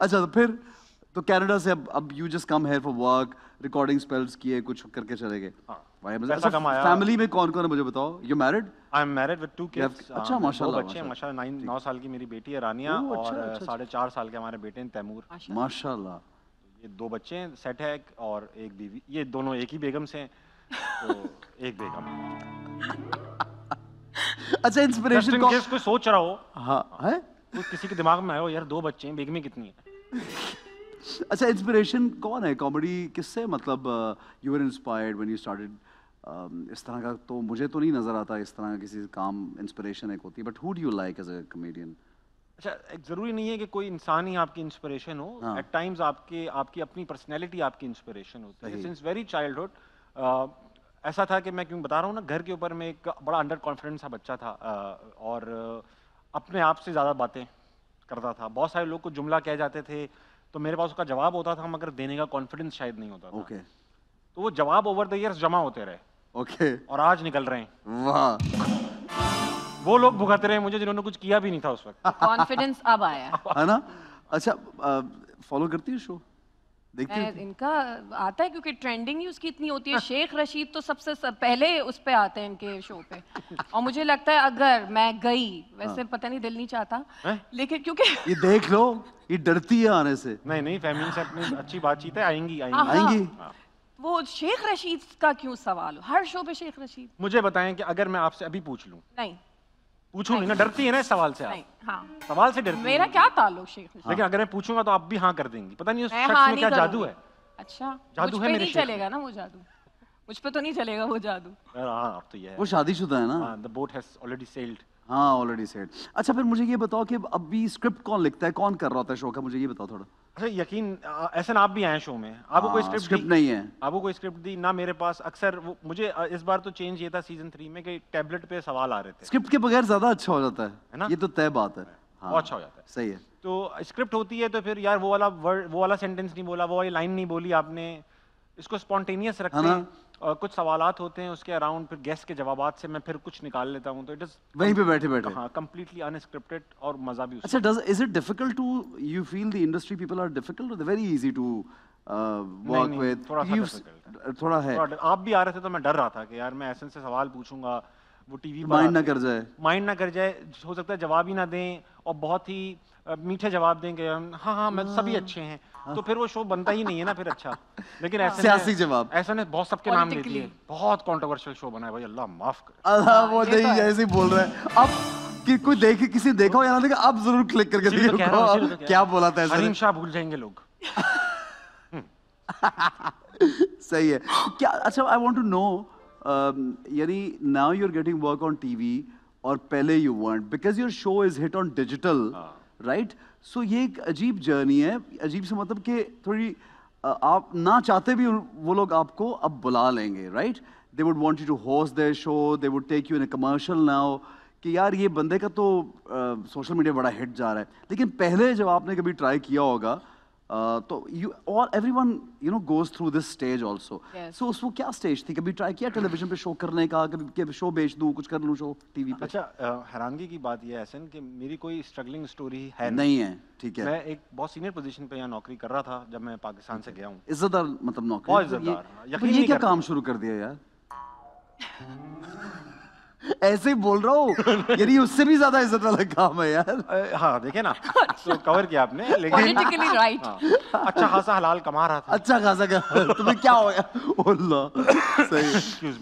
अच्छा तो फिर तो कनाडा से अब अब you just come here for work recording स्पेल्स किए कुछ करके चले गए भाई हाँ, फैमिली मतलब में कौन कौन है मुझे बताओ you married I am married with two kids अच्छा uh, माशाल्लाह बच्चे माशाल्लाह 9 साल की मेरी बेटी है रानिया अच्छा, और 4.5 अच्छा, अच्छा। साल के हमारे बेटे हैं तैमूर माशाल्लाह तो ये दो बच्चे हैं सेट है और एक बीवी ये दोनों एक ही बेगम से हैं तो एक बेगम अच्छा इंस्पिरेशन कोई सोच रहा हो हां है तो किसी के दिमाग में आया हो यार दो बच्चे हैं बेगमी कितनी है अच्छा इंस्पिरेशन कौन है कॉमेडी किससे मतलब you are inspired when you started इस तरह का तो मुझे तो नहीं नज़र आता इस तरह का किसी काम इंस्पिरेशन एक होती है but who do you like as a comedian अच्छा एक ज़रूरी नहीं है कि कोई इंसान ही आपकी इंस्पिरेशन हो एट हाँ। टाइम्स आपके आपकी अपनी पर्सनैलिटी आपकी इंस्पिरेशन होती है सिंस वेरी चाइल्डहुड ऐसा था कि मैं क्यों बता रहा हूँ ना घर के ऊपर में एक बड़ा अंडर कॉन्फिडेंस सा बच्चा था uh, और uh, अपने आप से ज़्यादा बातें करता था बहुत सारे लोग को जुमला कह जाते थे तो मेरे पास उसका जवाब होता था मगर देने का कॉन्फिडेंस शायद नहीं होता था okay. तो वो जवाब ओवर द इयर्स जमा होते रहे ओके okay. और आज निकल रहे हैं वाह वो लोग भुगत रहे हैं मुझे जिन्होंने कुछ किया भी नहीं था उस वक्त कॉन्फिडेंस अब आया है ना अच्छा फॉलो करती है शो इनका आता है क्योंकि ट्रेंडिंग ही उसकी इतनी होती है शेख रशीद तो सबसे सब पहले उस पे आते हैं इनके शो पे और मुझे लगता है अगर मैं गई वैसे हाँ। पता नहीं दिल नहीं चाहता लेकिन क्योंकि ये देख लो ये डरती है आने से नहीं नहीं फैमिली से अपनी अच्छी बातचीत है आएंगी आएंगी आएंगी हाँ। वो शेख रशीद का क्यों सवाल हर शो पे शेख रशीद मुझे बताएं कि अगर मैं आपसे अभी पूछ लूं नहीं पूछूंगी ना डरती है ना इस सवाल से आप हाँ। सवाल से डरती मेरा क्या ताल्लुक शेख हाँ। लेकिन अगर मैं पूछूंगा तो आप भी हाँ कर देंगी पता नहीं उस शख्स हाँ में क्या जादू है अच्छा जादू है मेरे चलेगा ना वो जादू मुझ पे तो नहीं चलेगा वो जादू हाँ तो ये है वो शादीशुदा है ना the boat has already sold हाँ ऑलरेडी सेल्ड हाँ, अच्छा फिर मुझे ये बताओ कि अभी स्क्रिप्ट कौन लिखता है कौन कर रहा होता है शो का मुझे ये बताओ थोड़ा अच्छा यकीन ऐसे आप भी आए शो में आपको हाँ, कोई स्क्रिप्ट, स्क्रिप्ट नहीं है आपको कोई स्क्रिप्ट दी ना मेरे पास अक्सर मुझे इस बार तो चेंज ये था सीजन थ्री में कि टैबलेट पे सवाल आ रहे थे स्क्रिप्ट के बगैर ज्यादा अच्छा हो जाता है है ना ये तो तय बात है हाँ, अच्छा हो जाता है सही है तो स्क्रिप्ट होती है तो फिर यार वो वाला वर्ड वो वाला सेंटेंस नहीं बोला वो वाली लाइन नहीं बोली आपने इसको स्पॉन्टेनियस रखते हैं और कुछ सवाल होते हैं उसके अराउंड फिर गेस्ट के जवाब से मैं फिर कुछ निकाल लेता हूँ तो इट इज वहीं पे बैठे बैठे हाँ कम्प्लीटली अनस्क्रिप्टेड और मजा भी अच्छा does is it difficult to you feel the industry people are difficult very easy to work with थोड़ा सा थोड़ा है आप भी आ रहे थे तो मैं डर रहा था कि यार मैं ऐसे से सवाल पूछूंगा वो टीवी माइंड ना कर जाए माइंड ना कर जाए हो सकता है जवाब ही ना दें और बहुत ही मीठे जवाब देंगे हम हाँ हाँ मैं सभी हाँ। अच्छे हैं तो फिर वो शो बनता ही नहीं है ना फिर अच्छा लेकिन ऐसे सियासी जवाब ऐसा ने बहुत सबके नाम ले लिए बहुत कंट्रोवर्शियल शो बना है भाई अल्लाह माफ कर अल्लाह हाँ, वो नहीं तो ऐसे ही बोल रहे हैं अब कि कोई देखे किसी देखा हो या ना देखा अब जरूर क्लिक करके देखो क्या बोला था हरीम शाह भूल जाएंगे लोग सही है क्या अच्छा आई वांट टू नो यानी now you are getting work on TV और पहले you want because your show is hit on digital right so ये एक अजीब जर्नी है अजीब से मतलब कि थोड़ी आप ना चाहते भी वो लोग आपको अब बुला लेंगे right they would want you to host the show they would take you in a commercial now कि यार ये बंदे का तो सोशल मीडिया बड़ा हिट जा रहा है लेकिन पहले जब आपने कभी ट्राई किया होगा Uh, तो यू और one you know goes through this stage also so उसको क्या स्टेज थी कभी ट्राई किया टेलीविजन पे शो करने का कभी शो बेच दूँ कुछ कर लूँ शो टीवी पे अच्छा हैरानगी की बात यह है एहसन कि मेरी कोई स्ट्रगलिंग स्टोरी है नहीं है ठीक है मैं एक बहुत सीनियर पोजीशन पे यहाँ नौकरी कर रहा था जब मैं पाकिस्तान से गया हूँ इज्जतदार मतलब नौकरी ये तो क्या काम शुरू कर दिया यार ऐसे ही बोल रहा हूँ यानी उससे भी ज्यादा इज्जत वाला काम है यार हाँ देखे ना तो कवर किया आपने लेकिन राइट हाँ, अच्छा खासा हलाल कमा रहा था अच्छा खासा तुम्हें क्या हो गया सही